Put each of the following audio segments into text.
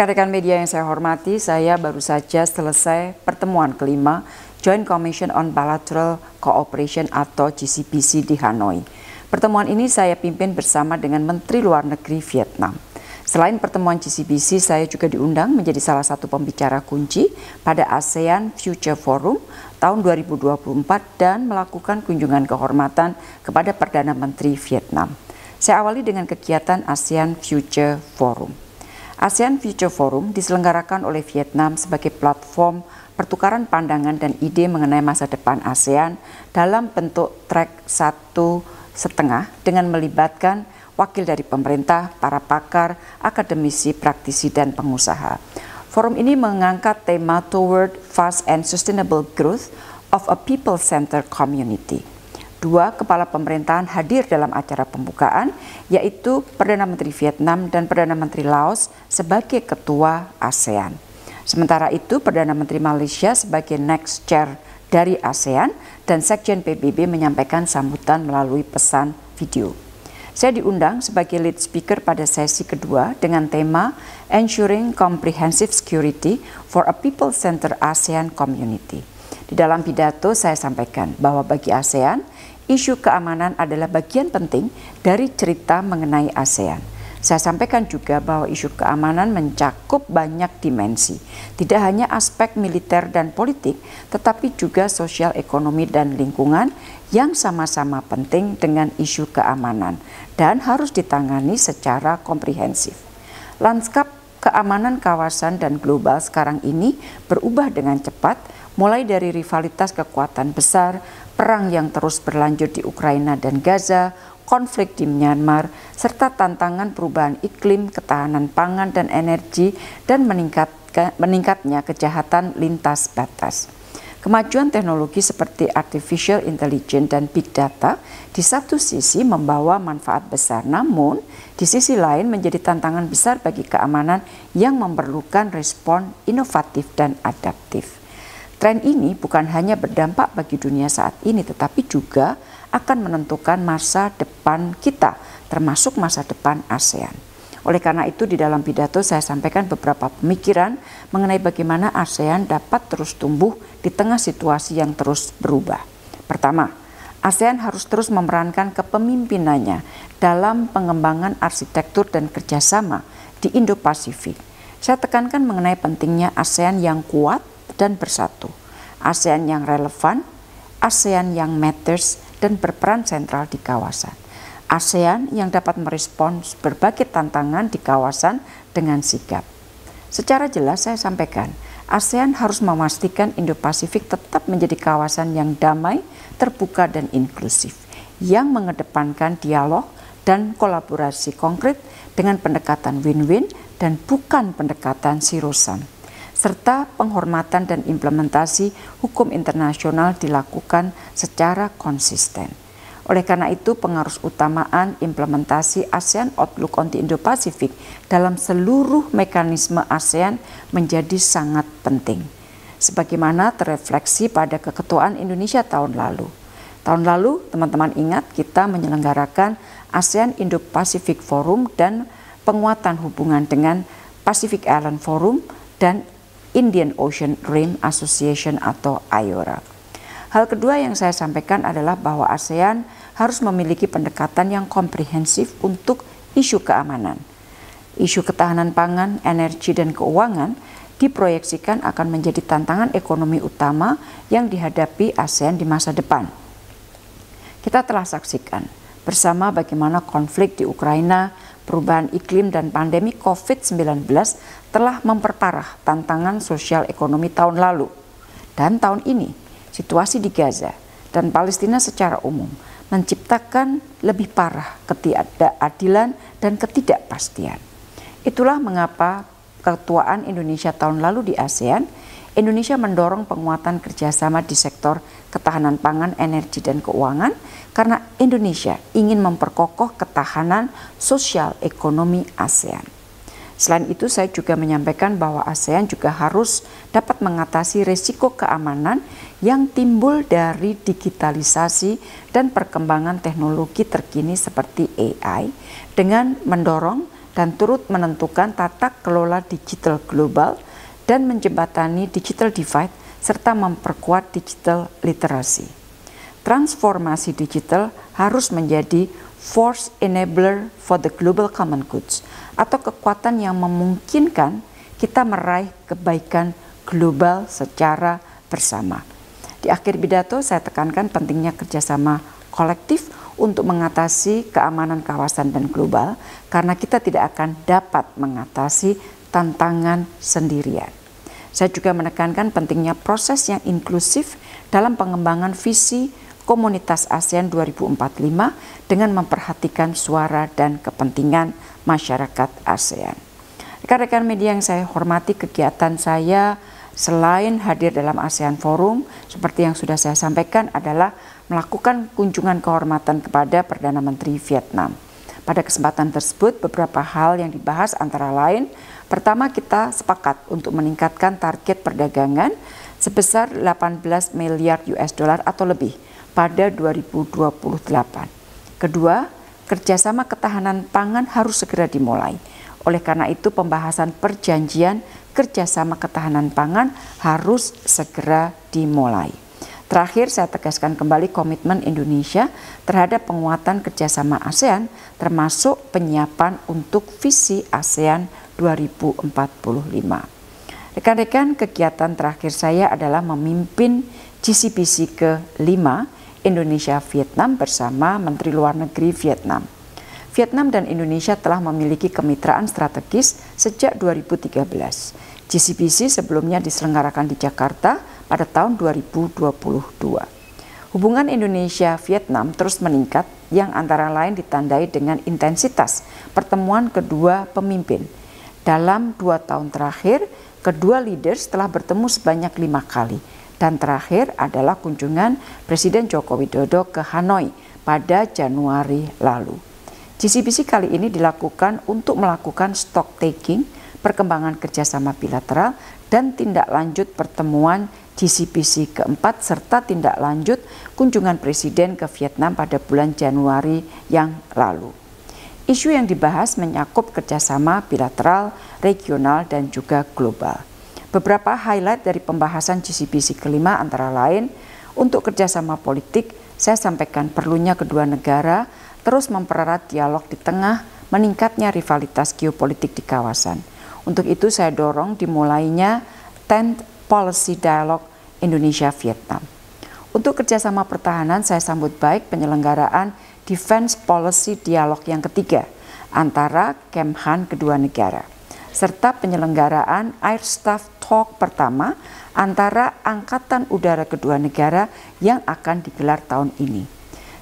Rekan-rekan media yang saya hormati, saya baru saja selesai pertemuan kelima Joint Commission on Bilateral Cooperation atau GCPC di Hanoi. Pertemuan ini saya pimpin bersama dengan Menteri Luar Negeri Vietnam. Selain pertemuan GCPC, saya juga diundang menjadi salah satu pembicara kunci pada ASEAN Future Forum tahun 2024 dan melakukan kunjungan kehormatan kepada Perdana Menteri Vietnam. Saya awali dengan kegiatan ASEAN Future Forum. ASEAN Future Forum diselenggarakan oleh Vietnam sebagai platform pertukaran pandangan dan ide mengenai masa depan ASEAN dalam bentuk track satu setengah dengan melibatkan wakil dari pemerintah, para pakar, akademisi, praktisi, dan pengusaha. Forum ini mengangkat tema Toward Fast and Sustainable Growth of a People-Centered Community dua kepala pemerintahan hadir dalam acara pembukaan, yaitu Perdana Menteri Vietnam dan Perdana Menteri Laos sebagai ketua ASEAN. Sementara itu, Perdana Menteri Malaysia sebagai next chair dari ASEAN dan Sekjen PBB menyampaikan sambutan melalui pesan video. Saya diundang sebagai lead speaker pada sesi kedua dengan tema Ensuring Comprehensive Security for a People-Centered ASEAN Community. Di dalam pidato saya sampaikan bahwa bagi ASEAN, isu keamanan adalah bagian penting dari cerita mengenai ASEAN. Saya sampaikan juga bahwa isu keamanan mencakup banyak dimensi, tidak hanya aspek militer dan politik, tetapi juga sosial ekonomi dan lingkungan yang sama-sama penting dengan isu keamanan dan harus ditangani secara komprehensif. Lanskap keamanan kawasan dan global sekarang ini berubah dengan cepat mulai dari rivalitas kekuatan besar, perang yang terus berlanjut di Ukraina dan Gaza, konflik di Myanmar, serta tantangan perubahan iklim, ketahanan pangan dan energi, dan meningkat, meningkatnya kejahatan lintas batas. Kemajuan teknologi seperti artificial intelligence dan big data di satu sisi membawa manfaat besar, namun di sisi lain menjadi tantangan besar bagi keamanan yang memerlukan respon inovatif dan adaptif. Tren ini bukan hanya berdampak bagi dunia saat ini, tetapi juga akan menentukan masa depan kita, termasuk masa depan ASEAN. Oleh karena itu, di dalam pidato saya sampaikan beberapa pemikiran mengenai bagaimana ASEAN dapat terus tumbuh di tengah situasi yang terus berubah. Pertama, ASEAN harus terus memerankan kepemimpinannya dalam pengembangan arsitektur dan kerjasama di Indo-Pasifik. Saya tekankan mengenai pentingnya ASEAN yang kuat dan bersatu. ASEAN yang relevan, ASEAN yang matters dan berperan sentral di kawasan. ASEAN yang dapat merespons berbagai tantangan di kawasan dengan sigap. Secara jelas saya sampaikan, ASEAN harus memastikan Indo-Pasifik tetap menjadi kawasan yang damai, terbuka dan inklusif yang mengedepankan dialog dan kolaborasi konkret dengan pendekatan win-win dan bukan pendekatan zero sum serta penghormatan dan implementasi hukum internasional dilakukan secara konsisten. Oleh karena itu, pengaruh utamaan implementasi ASEAN Outlook on the Indo-Pacific dalam seluruh mekanisme ASEAN menjadi sangat penting. Sebagaimana terefleksi pada keketuaan Indonesia tahun lalu. Tahun lalu, teman-teman ingat kita menyelenggarakan ASEAN Indo-Pacific Forum dan penguatan hubungan dengan Pacific Island Forum dan Indian Ocean Rim Association atau IORA. Hal kedua yang saya sampaikan adalah bahwa ASEAN harus memiliki pendekatan yang komprehensif untuk isu keamanan. Isu ketahanan pangan, energi, dan keuangan diproyeksikan akan menjadi tantangan ekonomi utama yang dihadapi ASEAN di masa depan. Kita telah saksikan bersama bagaimana konflik di Ukraina perubahan iklim dan pandemi COVID-19 telah memperparah tantangan sosial ekonomi tahun lalu. Dan tahun ini, situasi di Gaza dan Palestina secara umum menciptakan lebih parah ketidakadilan dan ketidakpastian. Itulah mengapa ketuaan Indonesia tahun lalu di ASEAN, Indonesia mendorong penguatan kerjasama di sektor ketahanan pangan, energi, dan keuangan karena Indonesia ingin memperkokoh ketahanan sosial ekonomi ASEAN. Selain itu, saya juga menyampaikan bahwa ASEAN juga harus dapat mengatasi risiko keamanan yang timbul dari digitalisasi dan perkembangan teknologi terkini seperti AI dengan mendorong dan turut menentukan tata kelola digital global dan menjembatani digital divide serta memperkuat digital literasi. Transformasi digital harus menjadi force enabler for the global common goods atau kekuatan yang memungkinkan kita meraih kebaikan global secara bersama. Di akhir pidato saya tekankan pentingnya kerjasama kolektif untuk mengatasi keamanan kawasan dan global karena kita tidak akan dapat mengatasi tantangan sendirian. Saya juga menekankan pentingnya proses yang inklusif dalam pengembangan visi Komunitas ASEAN 2045 dengan memperhatikan suara dan kepentingan masyarakat ASEAN. Rekan-rekan media yang saya hormati, kegiatan saya selain hadir dalam ASEAN Forum, seperti yang sudah saya sampaikan adalah melakukan kunjungan kehormatan kepada Perdana Menteri Vietnam. Pada kesempatan tersebut, beberapa hal yang dibahas antara lain, pertama kita sepakat untuk meningkatkan target perdagangan sebesar 18 miliar US dollar atau lebih pada 2028. Kedua, kerjasama ketahanan pangan harus segera dimulai. Oleh karena itu, pembahasan perjanjian kerjasama ketahanan pangan harus segera dimulai. Terakhir, saya tegaskan kembali komitmen Indonesia terhadap penguatan kerjasama ASEAN, termasuk penyiapan untuk visi ASEAN 2045. Rekan-rekan, kegiatan terakhir saya adalah memimpin GCPC ke-5 Indonesia Vietnam bersama Menteri Luar Negeri Vietnam. Vietnam dan Indonesia telah memiliki kemitraan strategis sejak 2013. GCBC sebelumnya diselenggarakan di Jakarta pada tahun 2022. Hubungan Indonesia-Vietnam terus meningkat yang antara lain ditandai dengan intensitas pertemuan kedua pemimpin. Dalam dua tahun terakhir, kedua leaders telah bertemu sebanyak lima kali – dan terakhir adalah kunjungan Presiden Joko Widodo ke Hanoi pada Januari lalu. GCBC kali ini dilakukan untuk melakukan stock taking, perkembangan kerjasama bilateral, dan tindak lanjut pertemuan GCPC keempat serta tindak lanjut kunjungan Presiden ke Vietnam pada bulan Januari yang lalu. Isu yang dibahas menyakup kerjasama bilateral, regional, dan juga global. Beberapa highlight dari pembahasan GCPC kelima antara lain, untuk kerjasama politik, saya sampaikan perlunya kedua negara terus mempererat dialog di tengah meningkatnya rivalitas geopolitik di kawasan. Untuk itu saya dorong dimulainya 10th Policy Dialogue Indonesia-Vietnam. Untuk kerjasama pertahanan, saya sambut baik penyelenggaraan Defense Policy Dialog yang ketiga antara Kemhan kedua negara, serta penyelenggaraan Air Staff Hawk pertama antara Angkatan Udara kedua negara yang akan digelar tahun ini.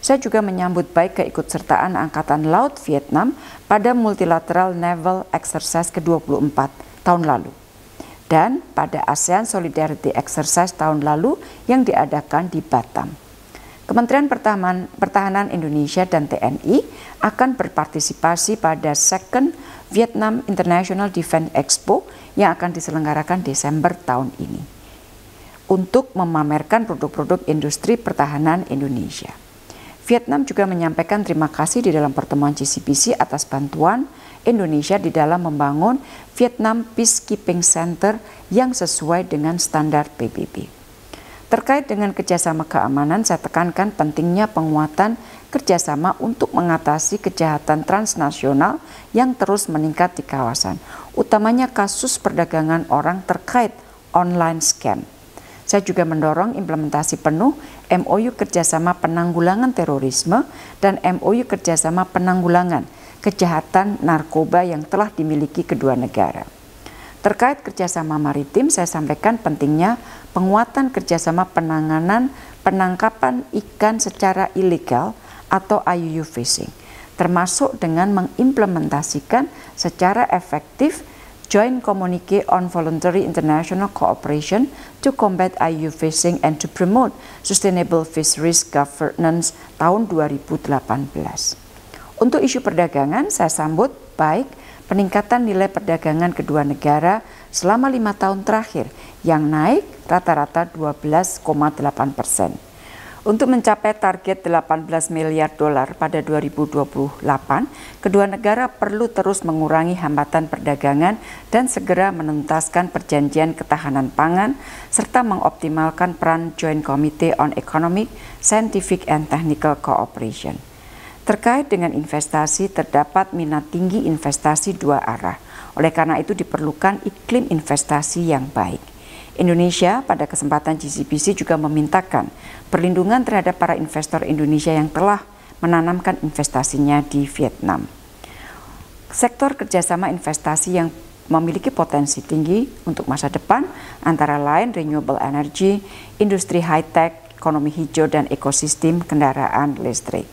Saya juga menyambut baik keikutsertaan Angkatan Laut Vietnam pada Multilateral Naval Exercise ke-24 tahun lalu dan pada ASEAN Solidarity Exercise tahun lalu yang diadakan di Batam. Kementerian Pertahanan Indonesia dan TNI akan berpartisipasi pada Second Vietnam International Defense Expo yang akan diselenggarakan Desember tahun ini untuk memamerkan produk-produk industri pertahanan Indonesia. Vietnam juga menyampaikan terima kasih di dalam pertemuan GCPC atas bantuan Indonesia di dalam membangun Vietnam Peacekeeping Center yang sesuai dengan standar PBB. Terkait dengan kerjasama keamanan, saya tekankan pentingnya penguatan kerjasama untuk mengatasi kejahatan transnasional yang terus meningkat di kawasan, utamanya kasus perdagangan orang terkait online scam. Saya juga mendorong implementasi penuh MOU kerjasama penanggulangan terorisme dan MOU kerjasama penanggulangan kejahatan narkoba yang telah dimiliki kedua negara. Terkait kerjasama maritim, saya sampaikan pentingnya penguatan kerjasama penanganan penangkapan ikan secara ilegal atau IUU fishing. termasuk dengan mengimplementasikan secara efektif Joint Communique on Voluntary International Cooperation to Combat IUU Fishing and to Promote Sustainable Fisheries Governance tahun 2018. Untuk isu perdagangan, saya sambut baik peningkatan nilai perdagangan kedua negara selama lima tahun terakhir yang naik rata-rata 12,8 persen. Untuk mencapai target 18 miliar dolar pada 2028, kedua negara perlu terus mengurangi hambatan perdagangan dan segera menuntaskan perjanjian ketahanan pangan serta mengoptimalkan peran Joint Committee on Economic, Scientific and Technical Cooperation. Terkait dengan investasi, terdapat minat tinggi investasi dua arah. Oleh karena itu diperlukan iklim investasi yang baik. Indonesia pada kesempatan GCBC juga memintakan perlindungan terhadap para investor Indonesia yang telah menanamkan investasinya di Vietnam. Sektor kerjasama investasi yang memiliki potensi tinggi untuk masa depan antara lain renewable energy, industri high-tech, ekonomi hijau, dan ekosistem kendaraan listrik.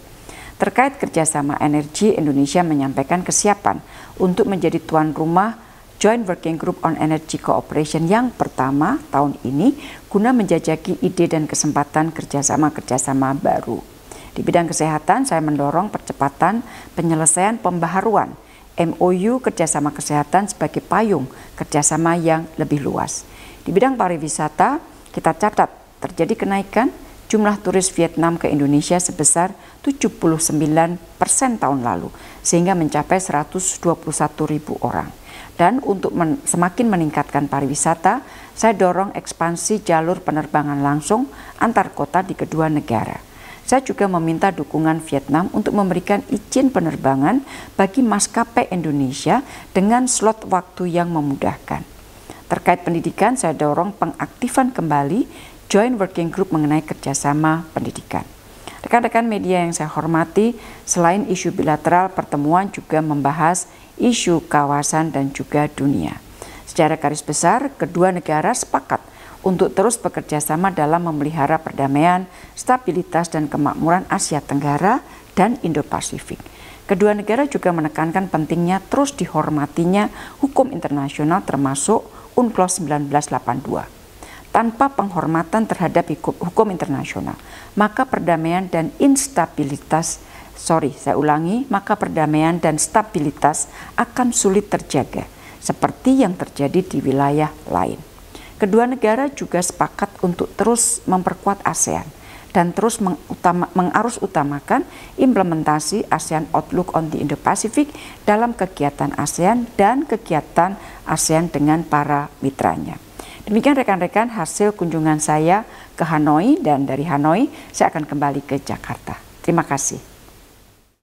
Terkait kerjasama energi, Indonesia menyampaikan kesiapan untuk menjadi tuan rumah Joint Working Group on Energy Cooperation yang pertama tahun ini guna menjajaki ide dan kesempatan kerjasama-kerjasama baru. Di bidang kesehatan, saya mendorong percepatan penyelesaian pembaharuan MOU kerjasama kesehatan sebagai payung kerjasama yang lebih luas. Di bidang pariwisata, kita catat terjadi kenaikan jumlah turis Vietnam ke Indonesia sebesar 79 persen tahun lalu, sehingga mencapai 121 ribu orang. Dan untuk men semakin meningkatkan pariwisata, saya dorong ekspansi jalur penerbangan langsung antar kota di kedua negara. Saya juga meminta dukungan Vietnam untuk memberikan izin penerbangan bagi maskapai Indonesia dengan slot waktu yang memudahkan. Terkait pendidikan, saya dorong pengaktifan kembali Joint Working Group mengenai kerjasama pendidikan. Rekan-rekan media yang saya hormati, selain isu bilateral, pertemuan juga membahas isu kawasan dan juga dunia. Secara garis besar, kedua negara sepakat untuk terus bekerja sama dalam memelihara perdamaian, stabilitas, dan kemakmuran Asia Tenggara dan Indo-Pasifik. Kedua negara juga menekankan pentingnya terus dihormatinya hukum internasional termasuk UNCLOS 1982. Tanpa penghormatan terhadap hukum internasional, maka perdamaian dan instabilitas sorry saya ulangi maka perdamaian dan stabilitas akan sulit terjaga seperti yang terjadi di wilayah lain. Kedua negara juga sepakat untuk terus memperkuat ASEAN dan terus mengutama, mengarus utamakan implementasi ASEAN Outlook on the Indo-Pacific dalam kegiatan ASEAN dan kegiatan ASEAN dengan para mitranya. Demikian rekan-rekan hasil kunjungan saya ke Hanoi dan dari Hanoi saya akan kembali ke Jakarta. Terima kasih.